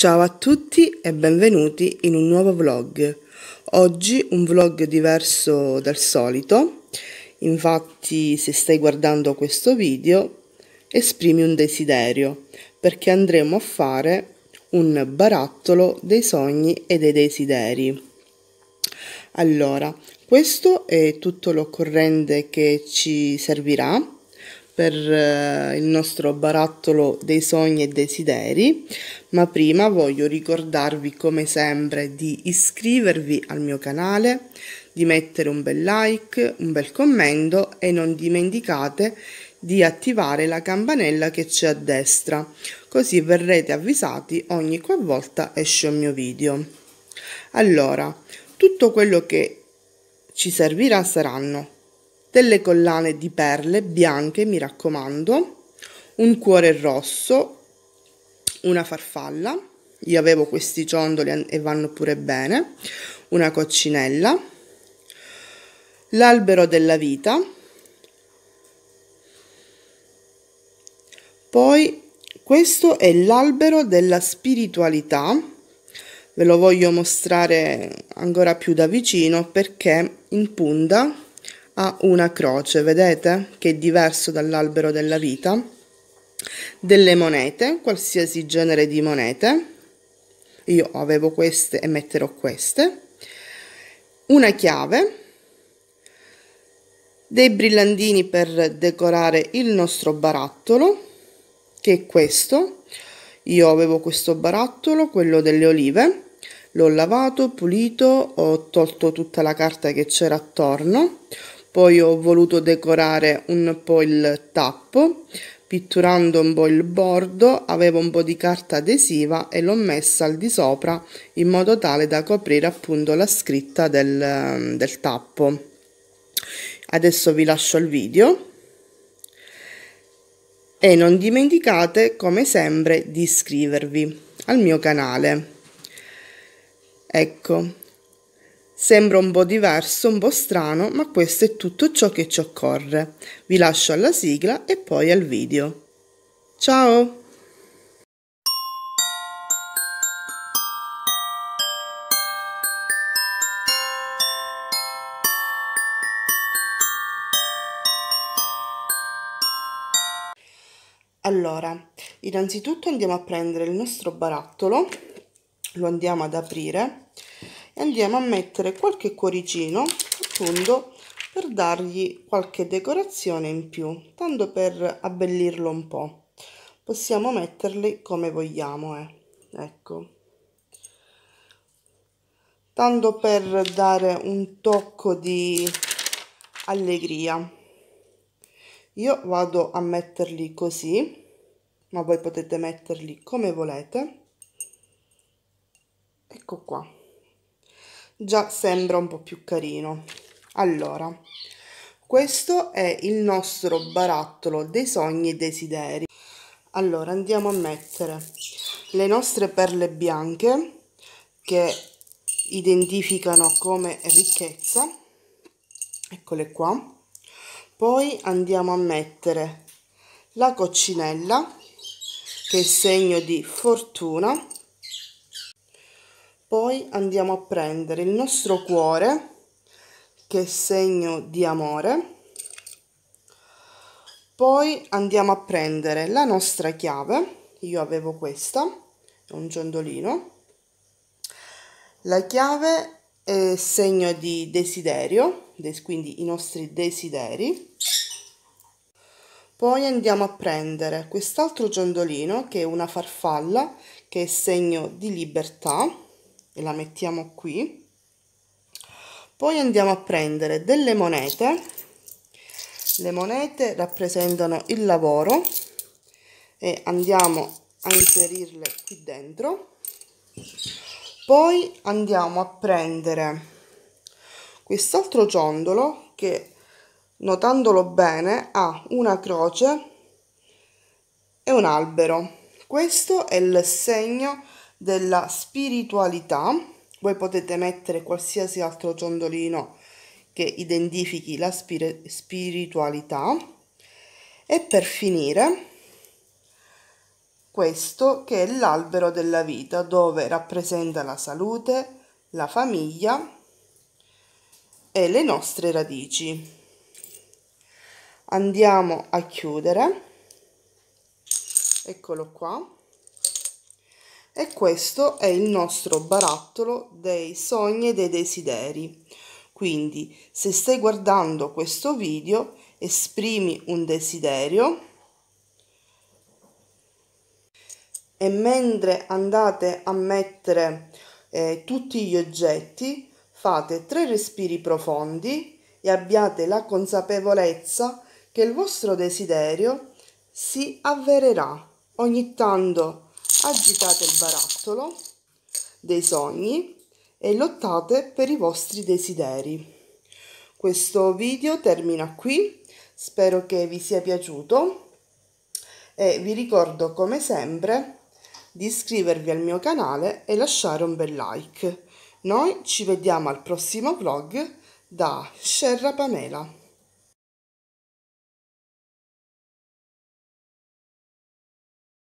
Ciao a tutti e benvenuti in un nuovo vlog. Oggi un vlog diverso dal solito, infatti se stai guardando questo video esprimi un desiderio perché andremo a fare un barattolo dei sogni e dei desideri. Allora, questo è tutto l'occorrente che ci servirà per eh, il nostro barattolo dei sogni e desideri, ma prima voglio ricordarvi come sempre di iscrivervi al mio canale, di mettere un bel like, un bel commento e non dimenticate di attivare la campanella che c'è a destra, così verrete avvisati ogni qualvolta esce un mio video. Allora, tutto quello che ci servirà saranno delle collane di perle bianche, mi raccomando, un cuore rosso, una farfalla, io avevo questi ciondoli e vanno pure bene, una coccinella, l'albero della vita, poi questo è l'albero della spiritualità, ve lo voglio mostrare ancora più da vicino perché in punta ha una croce, vedete? Che è diverso dall'albero della vita. Delle monete, qualsiasi genere di monete. Io avevo queste e metterò queste. Una chiave. Dei brillandini per decorare il nostro barattolo, che è questo. Io avevo questo barattolo, quello delle olive l'ho lavato, pulito, ho tolto tutta la carta che c'era attorno, poi ho voluto decorare un po' il tappo pitturando un po' il bordo avevo un po' di carta adesiva e l'ho messa al di sopra in modo tale da coprire appunto la scritta del, del tappo adesso vi lascio il video e non dimenticate come sempre di iscrivervi al mio canale ecco Sembra un po' diverso, un po' strano, ma questo è tutto ciò che ci occorre. Vi lascio alla sigla e poi al video. Ciao! Allora, innanzitutto andiamo a prendere il nostro barattolo, lo andiamo ad aprire e andiamo a mettere qualche cuoricino appunto per dargli qualche decorazione in più tanto per abbellirlo un po possiamo metterli come vogliamo eh. ecco tanto per dare un tocco di allegria io vado a metterli così ma voi potete metterli come volete ecco qua già sembra un po' più carino. Allora, questo è il nostro barattolo dei sogni e desideri. Allora, andiamo a mettere le nostre perle bianche che identificano come ricchezza. Eccole qua. Poi andiamo a mettere la coccinella che è segno di fortuna poi andiamo a prendere il nostro cuore che è segno di amore poi andiamo a prendere la nostra chiave io avevo questa è un ciondolino la chiave è segno di desiderio quindi i nostri desideri poi andiamo a prendere quest'altro ciondolino che è una farfalla che è segno di libertà e la mettiamo qui poi andiamo a prendere delle monete le monete rappresentano il lavoro e andiamo a inserirle qui dentro poi andiamo a prendere quest'altro ciondolo che notandolo bene ha una croce e un albero questo è il segno della spiritualità, voi potete mettere qualsiasi altro ciondolino che identifichi la spir spiritualità e per finire questo che è l'albero della vita dove rappresenta la salute, la famiglia e le nostre radici. Andiamo a chiudere, eccolo qua. E questo è il nostro barattolo dei sogni e dei desideri. Quindi, se stai guardando questo video, esprimi un desiderio e mentre andate a mettere eh, tutti gli oggetti, fate tre respiri profondi e abbiate la consapevolezza che il vostro desiderio si avvererà. Ogni tanto agitate il barattolo dei sogni e lottate per i vostri desideri. Questo video termina qui, spero che vi sia piaciuto e vi ricordo come sempre di iscrivervi al mio canale e lasciare un bel like. Noi ci vediamo al prossimo vlog da Sherra Pamela.